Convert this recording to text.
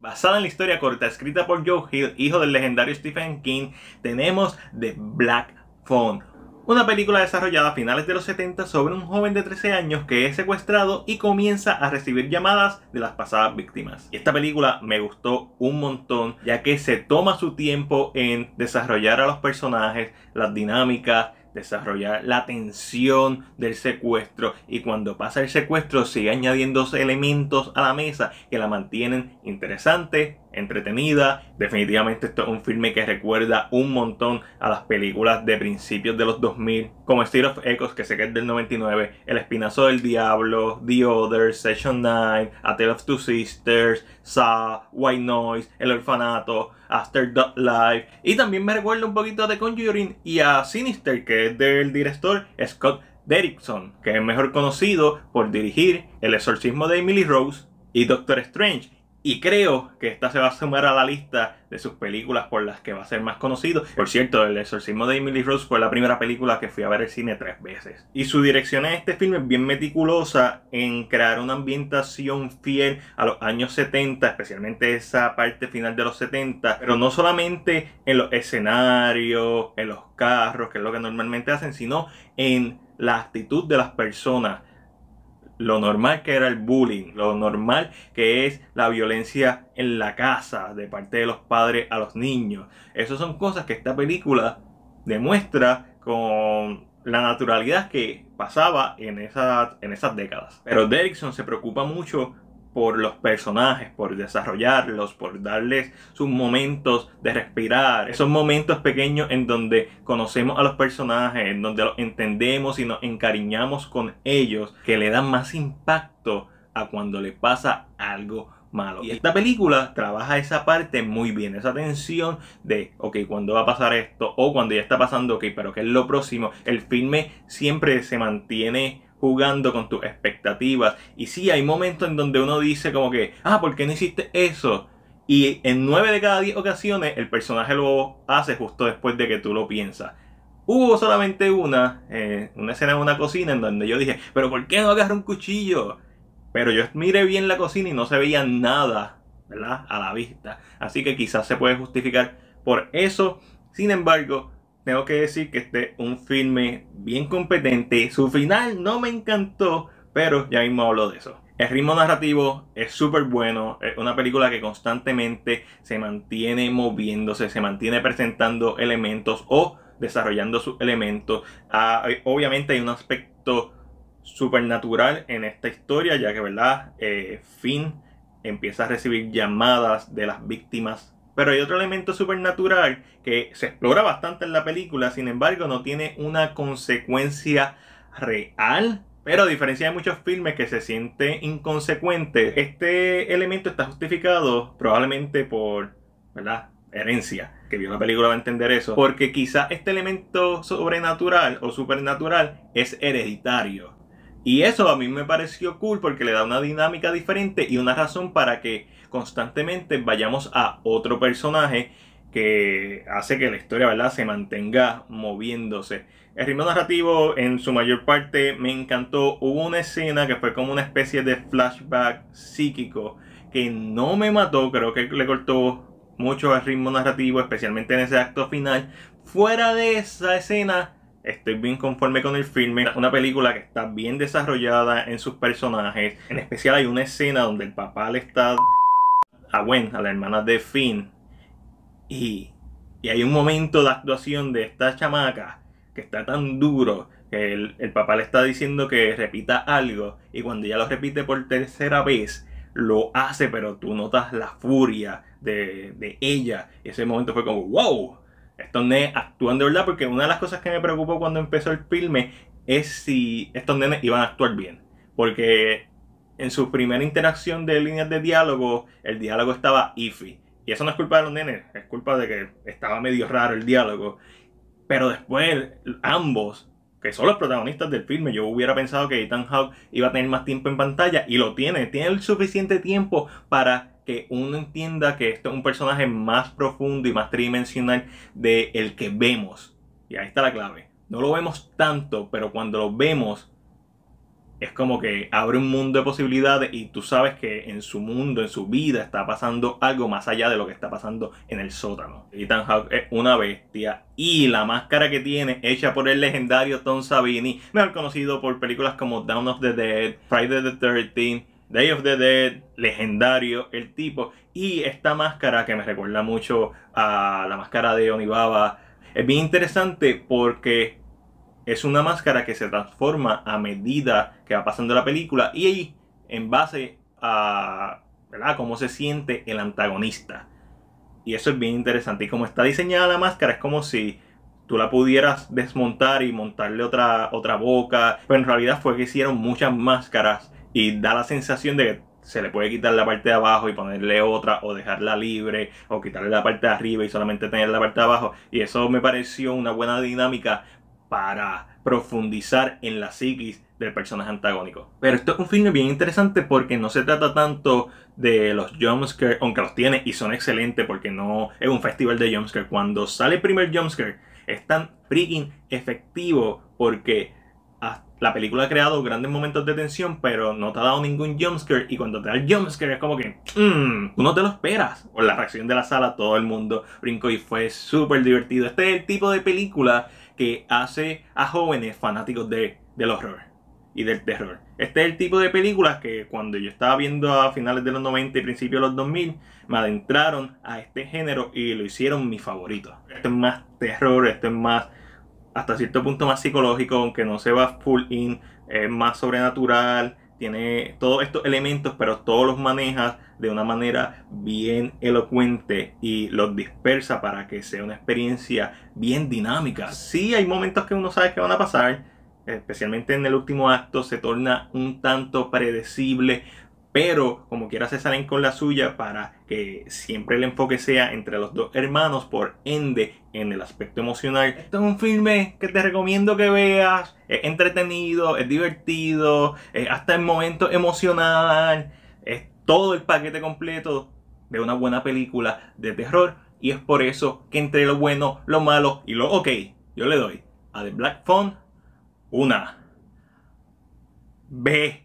Basada en la historia corta escrita por Joe Hill, hijo del legendario Stephen King, tenemos The Black Phone, una película desarrollada a finales de los 70 sobre un joven de 13 años que es secuestrado y comienza a recibir llamadas de las pasadas víctimas. esta película me gustó un montón ya que se toma su tiempo en desarrollar a los personajes, las dinámicas, desarrollar la tensión del secuestro y cuando pasa el secuestro sigue añadiendo elementos a la mesa que la mantienen interesante, entretenida. Definitivamente esto es un filme que recuerda un montón a las películas de principios de los 2000, como Steel of Echoes, que sé que es del 99, El Espinazo del Diablo, The Others*, Session 9, A Tale of Two Sisters, Saw, White Noise, El Orfanato, After Dark Life. Y también me recuerda un poquito de Conjuring y a Sinister, que es del director Scott Derrickson, que es mejor conocido por dirigir El Exorcismo de Emily Rose y Doctor Strange y creo que esta se va a sumar a la lista de sus películas por las que va a ser más conocido. Por cierto, El exorcismo de Emily Rose fue la primera película que fui a ver el cine tres veces. Y su dirección en este filme es bien meticulosa en crear una ambientación fiel a los años 70, especialmente esa parte final de los 70, pero no solamente en los escenarios, en los carros, que es lo que normalmente hacen, sino en la actitud de las personas lo normal que era el bullying, lo normal que es la violencia en la casa de parte de los padres a los niños. Esas son cosas que esta película demuestra con la naturalidad que pasaba en, esas, en esas décadas. Pero Derrickson se preocupa mucho por los personajes, por desarrollarlos, por darles sus momentos de respirar, esos momentos pequeños en donde conocemos a los personajes, en donde los entendemos y nos encariñamos con ellos, que le dan más impacto a cuando le pasa algo malo. Y esta película trabaja esa parte muy bien, esa tensión de, ok, ¿cuándo va a pasar esto? O cuando ya está pasando, ok, pero ¿qué es lo próximo? El filme siempre se mantiene jugando con tus expectativas. Y sí, hay momentos en donde uno dice como que, ah, ¿por qué no hiciste eso? Y en 9 de cada 10 ocasiones el personaje lo hace justo después de que tú lo piensas. Hubo solamente una, eh, una escena en una cocina en donde yo dije, pero ¿por qué no agarro un cuchillo? Pero yo miré bien la cocina y no se veía nada, ¿verdad? A la vista. Así que quizás se puede justificar por eso. Sin embargo, tengo que decir que este es un filme bien competente. Su final no me encantó, pero ya mismo hablo de eso. El ritmo narrativo es súper bueno, es una película que constantemente se mantiene moviéndose, se mantiene presentando elementos o desarrollando sus elementos. Ah, obviamente hay un aspecto supernatural en esta historia, ya que, ¿verdad? Eh, Finn empieza a recibir llamadas de las víctimas pero hay otro elemento supernatural que se explora bastante en la película, sin embargo no tiene una consecuencia real. Pero a diferencia de muchos filmes que se sienten inconsecuentes, este elemento está justificado probablemente por, ¿verdad? Herencia. Que vio la película va a entender eso. Porque quizá este elemento sobrenatural o supernatural es hereditario y eso a mí me pareció cool porque le da una dinámica diferente y una razón para que constantemente vayamos a otro personaje que hace que la historia ¿verdad? se mantenga moviéndose. El ritmo narrativo en su mayor parte me encantó. Hubo una escena que fue como una especie de flashback psíquico que no me mató, creo que le cortó mucho el ritmo narrativo, especialmente en ese acto final. Fuera de esa escena, estoy bien conforme con el filme. Una película que está bien desarrollada en sus personajes. En especial hay una escena donde el papá le está a Gwen, a la hermana de Finn. Y, hay un momento de actuación de esta chamaca que está tan duro que el, papá le está diciendo que repita algo. Y cuando ella lo repite por tercera vez, lo hace, pero tú notas la furia de, de ella. Y ese momento fue como, wow estos nenes actúan de verdad, porque una de las cosas que me preocupó cuando empezó el filme es si estos nenes iban a actuar bien. Porque en su primera interacción de líneas de diálogo, el diálogo estaba iffy. Y eso no es culpa de los nenes, es culpa de que estaba medio raro el diálogo. Pero después ambos que son los protagonistas del filme. Yo hubiera pensado que Ethan Hawke iba a tener más tiempo en pantalla y lo tiene. Tiene el suficiente tiempo para que uno entienda que esto es un personaje más profundo y más tridimensional de el que vemos. Y ahí está la clave. No lo vemos tanto, pero cuando lo vemos es como que abre un mundo de posibilidades y tú sabes que en su mundo, en su vida, está pasando algo más allá de lo que está pasando en el sótano. Ethan Hawke es una bestia y la máscara que tiene, hecha por el legendario Tom Savini, mejor conocido por películas como Down of the Dead, Friday the 13th, Day of the Dead, legendario el tipo. Y esta máscara que me recuerda mucho a la máscara de Onibaba, es bien interesante porque es una máscara que se transforma a medida que va pasando la película y ahí, en base a cómo se siente el antagonista. Y eso es bien interesante. Y como está diseñada la máscara, es como si tú la pudieras desmontar y montarle otra, otra boca. Pero en realidad fue que hicieron muchas máscaras y da la sensación de que se le puede quitar la parte de abajo y ponerle otra o dejarla libre o quitarle la parte de arriba y solamente tener la parte de abajo. Y eso me pareció una buena dinámica para profundizar en la psiquis del personaje antagónico. Pero esto es un filme bien interesante porque no se trata tanto de los jumpscares, aunque los tiene y son excelentes porque no es un festival de jumpscares. Cuando sale el primer jumpscare es tan freaking efectivo porque la película ha creado grandes momentos de tensión, pero no te ha dado ningún jumpscare. Y cuando te da el jumpscare es como que, mmm, tú te lo esperas. O la reacción de la sala, todo el mundo brincó y fue súper divertido. Este es el tipo de película que hace a jóvenes fanáticos del horror y del terror. Este es el tipo de películas que cuando yo estaba viendo a finales de los 90 y principios de los 2000, me adentraron a este género y lo hicieron mi favorito. Este es más terror, este es más, hasta cierto punto más psicológico, aunque no se va full in, es más sobrenatural, tiene todos estos elementos, pero todos los maneja de una manera bien elocuente y los dispersa para que sea una experiencia bien dinámica. Sí hay momentos que uno sabe que van a pasar, especialmente en el último acto se torna un tanto predecible, pero como quieras se salen con la suya para que siempre el enfoque sea entre los dos hermanos, por ende, en el aspecto emocional. Esto es un filme que te recomiendo que veas, es entretenido, es divertido, es hasta el momento emocional, es todo el paquete completo de una buena película de terror y es por eso que entre lo bueno, lo malo y lo ok, yo le doy a The Black Phone una B